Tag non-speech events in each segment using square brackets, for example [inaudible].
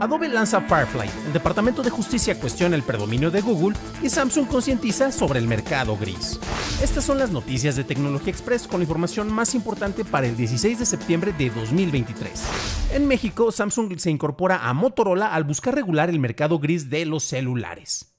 Adobe lanza Firefly, el Departamento de Justicia cuestiona el predominio de Google y Samsung concientiza sobre el mercado gris. Estas son las noticias de Tecnología Express con la información más importante para el 16 de septiembre de 2023. En México, Samsung se incorpora a Motorola al buscar regular el mercado gris de los celulares.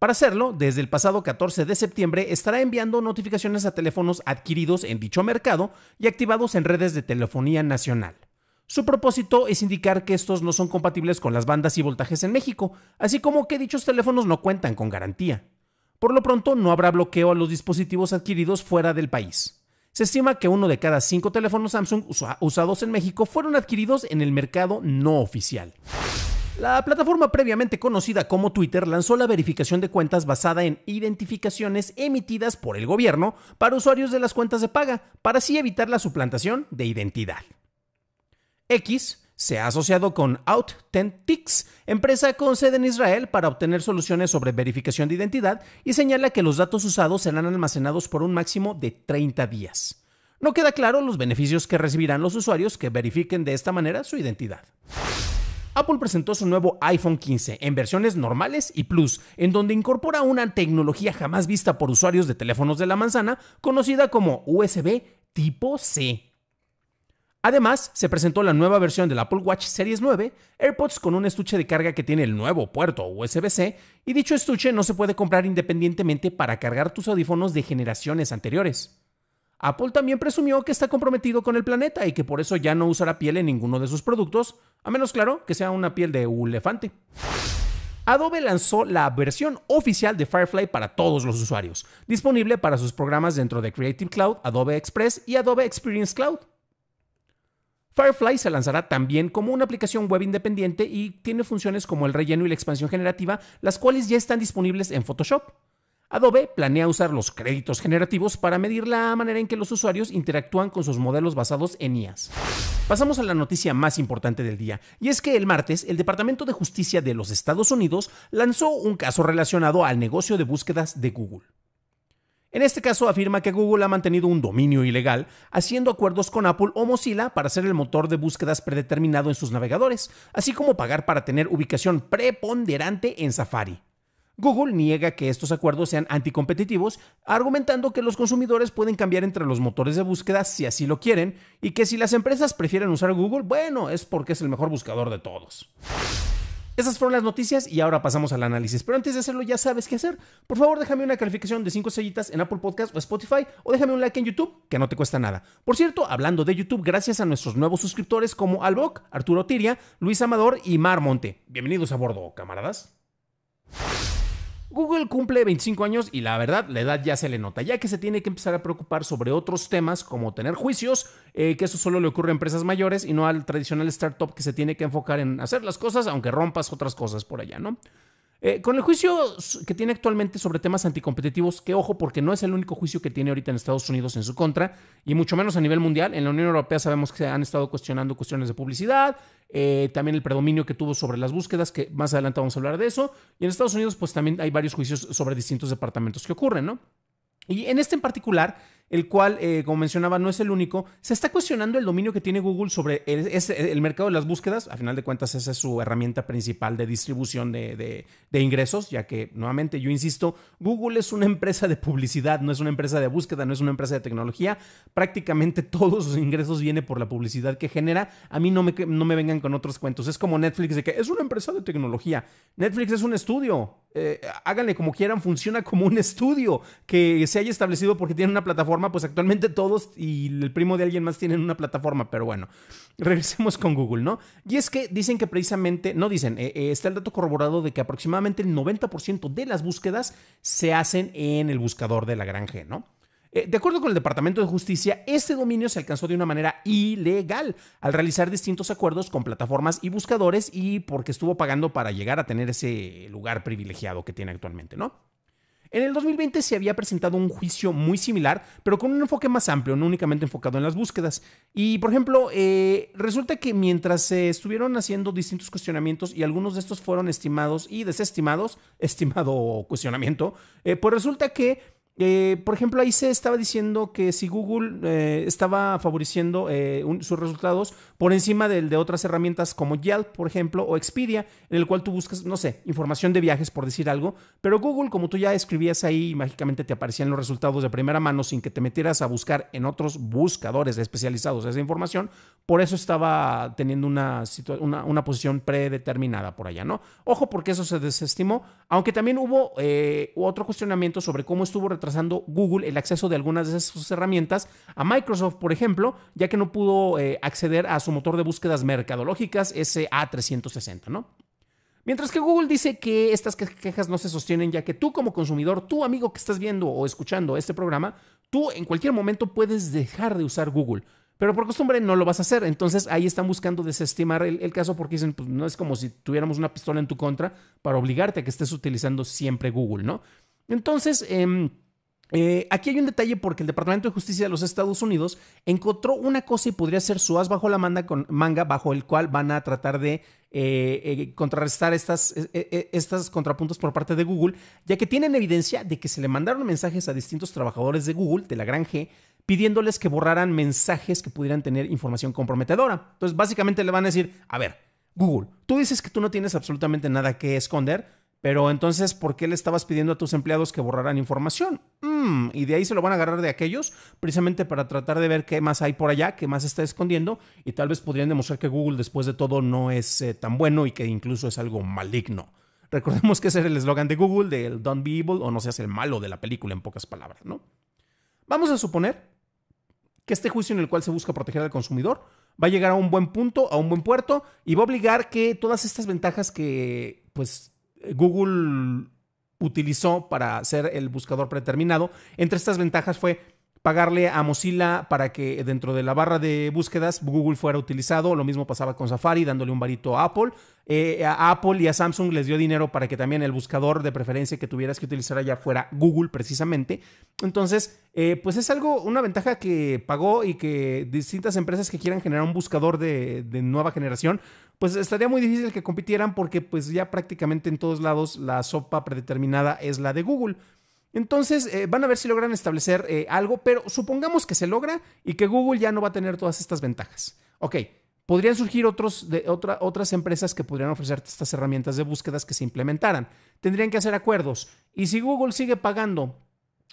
Para hacerlo, desde el pasado 14 de septiembre estará enviando notificaciones a teléfonos adquiridos en dicho mercado y activados en redes de telefonía nacional. Su propósito es indicar que estos no son compatibles con las bandas y voltajes en México, así como que dichos teléfonos no cuentan con garantía. Por lo pronto, no habrá bloqueo a los dispositivos adquiridos fuera del país. Se estima que uno de cada cinco teléfonos Samsung usados en México fueron adquiridos en el mercado no oficial. La plataforma previamente conocida como Twitter lanzó la verificación de cuentas basada en identificaciones emitidas por el gobierno para usuarios de las cuentas de paga, para así evitar la suplantación de identidad. X se ha asociado con Out10Tix, empresa con sede en Israel, para obtener soluciones sobre verificación de identidad y señala que los datos usados serán almacenados por un máximo de 30 días. No queda claro los beneficios que recibirán los usuarios que verifiquen de esta manera su identidad. Apple presentó su nuevo iPhone 15 en versiones normales y Plus, en donde incorpora una tecnología jamás vista por usuarios de teléfonos de la manzana, conocida como USB tipo C. Además, se presentó la nueva versión del Apple Watch Series 9, AirPods con un estuche de carga que tiene el nuevo puerto USB-C, y dicho estuche no se puede comprar independientemente para cargar tus audífonos de generaciones anteriores. Apple también presumió que está comprometido con el planeta y que por eso ya no usará piel en ninguno de sus productos, a menos claro que sea una piel de un elefante. Adobe lanzó la versión oficial de Firefly para todos los usuarios, disponible para sus programas dentro de Creative Cloud, Adobe Express y Adobe Experience Cloud. Firefly se lanzará también como una aplicación web independiente y tiene funciones como el relleno y la expansión generativa, las cuales ya están disponibles en Photoshop. Adobe planea usar los créditos generativos para medir la manera en que los usuarios interactúan con sus modelos basados en IAS. Pasamos a la noticia más importante del día, y es que el martes el Departamento de Justicia de los Estados Unidos lanzó un caso relacionado al negocio de búsquedas de Google. En este caso afirma que Google ha mantenido un dominio ilegal, haciendo acuerdos con Apple o Mozilla para ser el motor de búsquedas predeterminado en sus navegadores, así como pagar para tener ubicación preponderante en Safari. Google niega que estos acuerdos sean anticompetitivos, argumentando que los consumidores pueden cambiar entre los motores de búsqueda si así lo quieren, y que si las empresas prefieren usar Google, bueno, es porque es el mejor buscador de todos. Esas fueron las noticias y ahora pasamos al análisis. Pero antes de hacerlo ya sabes qué hacer. Por favor déjame una calificación de 5 sellitas en Apple Podcast o Spotify o déjame un like en YouTube que no te cuesta nada. Por cierto, hablando de YouTube, gracias a nuestros nuevos suscriptores como Alboc, Arturo Tiria, Luis Amador y Mar Monte. Bienvenidos a bordo, camaradas. Google cumple 25 años y la verdad la edad ya se le nota, ya que se tiene que empezar a preocupar sobre otros temas como tener juicios, eh, que eso solo le ocurre a empresas mayores y no al tradicional startup que se tiene que enfocar en hacer las cosas aunque rompas otras cosas por allá, ¿no? Eh, con el juicio que tiene actualmente sobre temas anticompetitivos, que ojo, porque no es el único juicio que tiene ahorita en Estados Unidos en su contra, y mucho menos a nivel mundial. En la Unión Europea sabemos que se han estado cuestionando cuestiones de publicidad, eh, también el predominio que tuvo sobre las búsquedas, que más adelante vamos a hablar de eso. Y en Estados Unidos, pues también hay varios juicios sobre distintos departamentos que ocurren, ¿no? Y en este en particular, el cual, eh, como mencionaba, no es el único. Se está cuestionando el dominio que tiene Google sobre el, el mercado de las búsquedas. A final de cuentas, esa es su herramienta principal de distribución de, ingresos, ya que, nuevamente, yo insisto, Google es una empresa de publicidad, no es una empresa de búsqueda, no es una empresa de tecnología. Prácticamente [laughs] todos sus ingresos vienen por la publicidad que genera. A mí no me, no me vengan con otros cuentos. Es como Netflix de que es una empresa de tecnología. Netflix es un estudio. Eh, háganle como quieran, funciona como un estudio que se haya establecido porque tiene una plataforma pues actualmente todos y el primo de alguien más tienen una plataforma, pero bueno, regresemos con Google, ¿no? Y es que dicen que precisamente, no dicen, eh, eh, está el dato corroborado de que aproximadamente el 90% de las búsquedas se hacen en el buscador de la granje. ¿no? Eh, de acuerdo con el Departamento de Justicia, este dominio se alcanzó de una manera ilegal al realizar distintos acuerdos con plataformas y buscadores y porque estuvo pagando para llegar a tener ese lugar privilegiado que tiene actualmente, ¿no? En el 2020 se había presentado un juicio muy similar, pero con un enfoque más amplio, no únicamente enfocado en las búsquedas. Y, por ejemplo, eh, resulta que mientras se estuvieron haciendo distintos cuestionamientos y algunos de estos fueron estimados y desestimados, [laughs] estimado cuestionamiento, eh, pues resulta que eh, por ejemplo, ahí se estaba diciendo que si Google eh, estaba favoreciendo eh, sus resultados por encima de otras herramientas como Yelp, por ejemplo, o Expedia, en el cual tú buscas, no sé, información de viajes, por decir algo, pero Google, como tú ya escribías ahí, mágicamente te aparecían los resultados de primera mano sin que te metieras a buscar en otros buscadores especializados esa información, por eso estaba teniendo una, una, una posición predeterminada por allá, ¿no? Ojo, porque eso se desestimó, aunque también hubo otro cuestionamiento sobre cómo estuvo retrasado Google el acceso de algunas de esas herramientas a Microsoft, por ejemplo, ya que no pudo eh, acceder a su motor de búsquedas mercadológicas SA360, ¿no? Mientras que Google dice que estas quejas no se sostienen ya que tú como consumidor, tú amigo que estás viendo o escuchando este programa, tú en cualquier momento puedes dejar de usar Google. Pero por costumbre no lo vas a hacer. Entonces ahí están buscando desestimar el, caso porque dicen, pues no es como si tuviéramos una pistola en tu contra para obligarte a que estés utilizando siempre Google, ¿no? Entonces... Em, eh, aquí hay un detalle porque el Departamento de Justicia de los Estados Unidos encontró una cosa y podría ser su as bajo la manga, bajo el cual van a tratar de eh, eh, contrarrestar estas, estas contrapuntos por parte de Google, ya que tienen evidencia de que se le mandaron mensajes a distintos trabajadores de Google, de la gran G, pidiéndoles que borraran mensajes que pudieran tener información comprometedora. Entonces, básicamente le van a decir, a ver, Google, tú dices que tú no tienes absolutamente nada que esconder, pero entonces, ¿por qué le estabas pidiendo a tus empleados que borraran información? Mm, y de ahí se lo van a agarrar de aquellos, precisamente para tratar de ver qué más hay por allá, qué más está escondiendo, y tal vez podrían demostrar que Google, después de todo, no es eh, tan bueno y que incluso es algo maligno. Recordemos que ese era el eslogan de Google, del Don't Be Evil o no seas el malo de la película, en pocas palabras, ¿no? Vamos a suponer que este juicio en el cual se busca proteger al consumidor va a llegar a un buen punto, a un buen puerto, y va a obligar que todas estas ventajas que, pues, Google utilizó para ser el buscador predeterminado. Entre estas ventajas fue pagarle a Mozilla para que dentro de la barra de búsquedas Google fuera utilizado. Lo mismo pasaba con Safari, dándole un varito a Apple. Eh, a Apple y a Samsung les dio dinero para que también el buscador de preferencia que tuvieras que utilizar allá fuera Google precisamente. Entonces, eh, pues es algo, una ventaja que pagó y que distintas empresas que quieran generar un buscador de nueva generación, pues estaría muy difícil que compitieran porque pues ya prácticamente en todos lados la sopa predeterminada es la de Google. Entonces eh, van a ver si logran establecer eh, algo, pero supongamos que se logra y que Google ya no va a tener todas estas ventajas. Ok, podrían surgir otros de otras empresas que podrían ofrecerte estas herramientas de búsquedas que se implementaran. Tendrían que hacer acuerdos. Y si Google sigue pagando,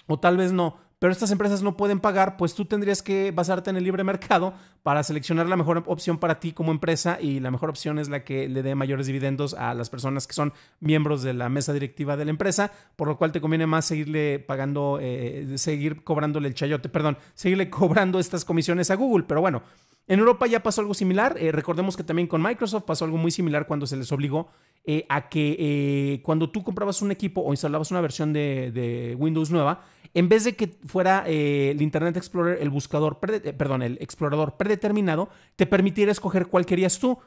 o tal vez no, pero estas empresas no pueden pagar, pues tú tendrías que basarte en el libre mercado para seleccionar la mejor opción para ti como empresa y la mejor opción es la que le dé mayores dividendos a las personas que son miembros de la mesa directiva de la empresa, por lo cual te conviene más seguirle pagando, eh, seguir cobrándole el chayote, perdón, seguirle [laughs] cobrando estas comisiones a Google, pero bueno. En Europa ya pasó algo similar. Eh, recordemos que también con Microsoft pasó algo muy similar cuando se les obligó eh, a que cuando tú comprabas un equipo o instalabas una versión de, de Windows nueva, en vez de que fuera el Internet Explorer, el buscador, perdón, el explorador determinado te permitirá escoger cuál querías tú.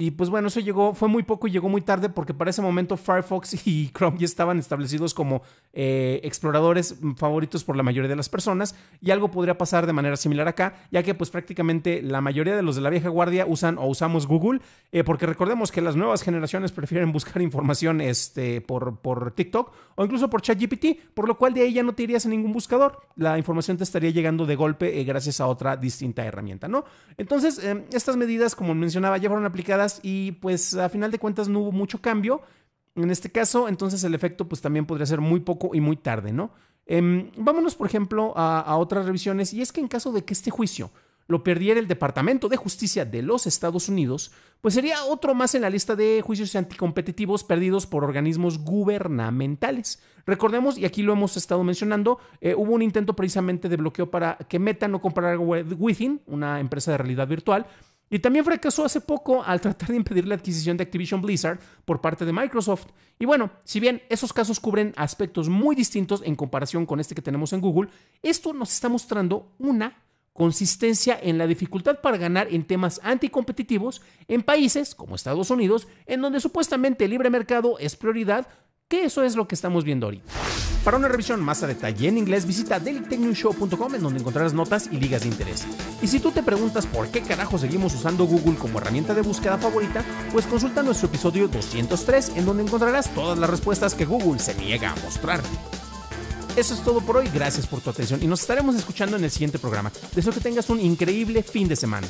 Y pues bueno, eso llegó, fue muy poco y llegó muy tarde porque para ese momento Firefox [laughs] y Chrome ya estaban establecidos como eh, exploradores favoritos por la mayoría de las personas y algo podría pasar de manera similar acá, ya que pues prácticamente la mayoría de los de la vieja guardia usan o usamos Google, eh, porque recordemos que las nuevas generaciones [laughs] prefieren buscar información este, por, por TikTok o incluso por ChatGPT, por lo cual de ahí ya no te irías a ningún buscador, la información te estaría llegando de golpe eh, gracias a otra distinta herramienta, ¿no? Entonces, em, estas medidas, como mencionaba, ya fueron aplicadas y pues a final de cuentas no hubo mucho cambio. En este caso, entonces el efecto pues también podría ser muy poco y muy tarde, ¿no? Em, vámonos, por ejemplo, a, otras revisiones y es que en caso de que este juicio lo perdiera el Departamento de Justicia de los Estados Unidos, pues sería otro más en la lista de juicios anticompetitivos perdidos por organismos gubernamentales. Recordemos, y aquí lo hemos estado mencionando, eh, hubo un intento precisamente de bloqueo para que Meta no comprara Within, una empresa de realidad virtual, y también fracasó hace poco al tratar de impedir la adquisición de Activision Blizzard por parte de Microsoft. Y bueno, si bien esos casos cubren aspectos muy distintos en comparación con este que tenemos en Google, esto nos está mostrando una consistencia en la dificultad para ganar en temas anticompetitivos en países como Estados Unidos, en donde supuestamente el libre mercado es prioridad que eso es lo que estamos viendo hoy. Para una revisión más a detalle en inglés, visita dailytechnewshow.com en donde encontrarás notas y ligas de interés. Y si tú te preguntas por qué carajo seguimos usando Google como herramienta de búsqueda favorita, pues consulta nuestro episodio 203 en donde encontrarás todas las respuestas que Google se niega a mostrarte. Eso es todo por hoy, gracias por tu atención y nos estaremos escuchando en el siguiente programa. Deseo que tengas un increíble fin de semana.